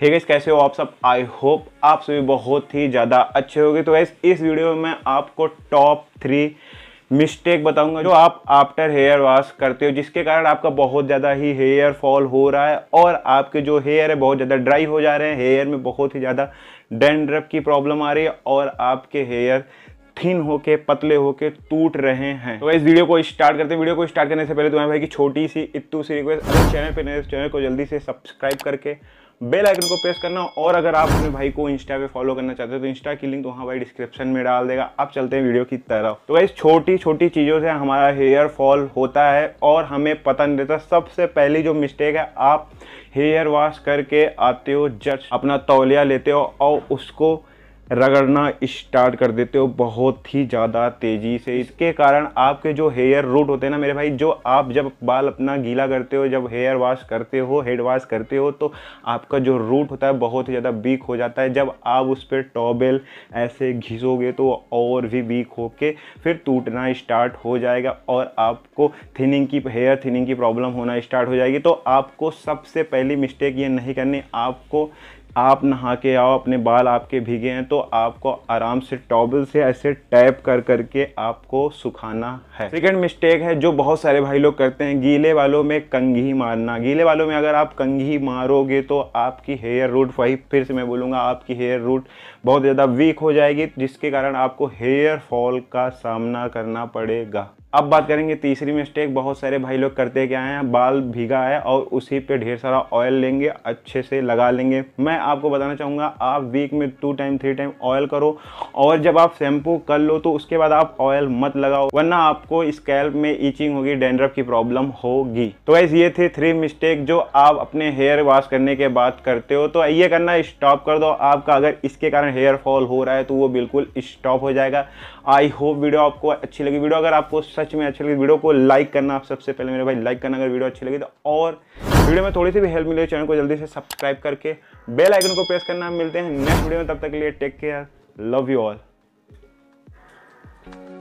हे hey gas कैसे हो आप सब आई होप आप सभी बहुत ही ज़्यादा अच्छे होगे तो गैस इस वीडियो में आपको टॉप थ्री मिस्टेक बताऊंगा जो आप आफ्टर हेयर वॉश करते हो जिसके कारण आपका बहुत ज़्यादा ही हेयर फॉल हो रहा है और आपके जो हेयर है बहुत ज़्यादा ड्राई हो जा रहे हैं हेयर में बहुत ही ज़्यादा डेंड्रफ की प्रॉब्लम आ रही है और आपके हेयर थिन होके पतले होके टूट रहे हैं तो इस वीडियो को स्टार्ट करते हैं वीडियो को स्टार्ट करने से पहले तुम्हें भाई की छोटी सी इतू सी रिक्वेस्ट अगर चैनल पर नए चैनल को जल्दी से सब्सक्राइब करके बेल आइकन को प्रेस करना और अगर आप अपने भाई को इंस्टा पे फॉलो करना चाहते हो तो इंस्टा की लिंक तो वहाँ भाई डिस्क्रिप्शन में डाल देगा आप चलते हैं वीडियो की तरफ तो भाई छोटी छोटी चीज़ों से हमारा हेयर फॉल होता है और हमें पता नहीं रहता सबसे पहली जो मिस्टेक है आप हेयर वॉश करके आते हो जस्ट अपना तौलिया लेते हो और उसको रगड़ना स्टार्ट कर देते हो बहुत ही ज़्यादा तेज़ी से इसके कारण आपके जो हेयर रूट होते हैं ना मेरे भाई जो आप जब बाल अपना गीला करते हो जब हेयर वॉश करते हो हेड वॉश करते हो तो आपका जो रूट होता है बहुत ही ज़्यादा वीक हो जाता है जब आप उस पर टॉबेल ऐसे घिसोगे तो और भी वीक हो के फिर टूटना स्टार्ट हो जाएगा और आपको थिनिंग की हेयर थिनिंग की प्रॉब्लम होना स्टार्ट हो जाएगी तो आपको सबसे पहली मिस्टेक ये नहीं करनी आपको आप नहा के आओ अपने बाल आपके भीगे हैं तो आपको आराम से टॉबल से ऐसे टैप कर करके आपको सुखाना है सेकेंड मिस्टेक है जो बहुत सारे भाई लोग करते हैं गीले वालों में कंघी मारना गीले वालों में अगर आप कंघी मारोगे तो आपकी हेयर रूट वही फिर से मैं बोलूँगा आपकी हेयर रूट बहुत ज़्यादा वीक हो जाएगी जिसके कारण आपको हेयर फॉल का सामना करना पड़ेगा अब बात करेंगे तीसरी मिस्टेक बहुत सारे भाई लोग करते क्या हैं बाल भीगा है और उसी पे ढेर सारा ऑयल लेंगे अच्छे से लगा लेंगे मैं आपको बताना चाहूँगा आप वीक में two time three time oil करो और जब आप शैम्पू कर लो तो उसके बाद आप ऑयल मत लगाओ वरना आपको स्कैल्प में ईचिंग होगी डेंड्रफ की प्रॉब्लम होगी तो वैसे ये थे थ्री मिस्टेक जो आप अपने हेयर वॉश करने के बाद करते हो तो ये करना स्टॉप कर दो आपका अगर इसके कारण हेयर फॉल हो रहा है तो वो बिल्कुल स्टॉप हो जाएगा आई होप वीडियो आपको अच्छी लगी वीडियो अगर आपको सच में अच्छी लगी वीडियो को लाइक करना आप सबसे पहले मेरे भाई लाइक करना अगर वीडियो अच्छी लगी तो और वीडियो में थोड़ी सी भी हेल्प मिले चैनल को जल्दी से सब्सक्राइब करके बेल आइकन को प्रेस करना मिलते हैं नेक्स्ट वीडियो में तब तक के लिए take care love you all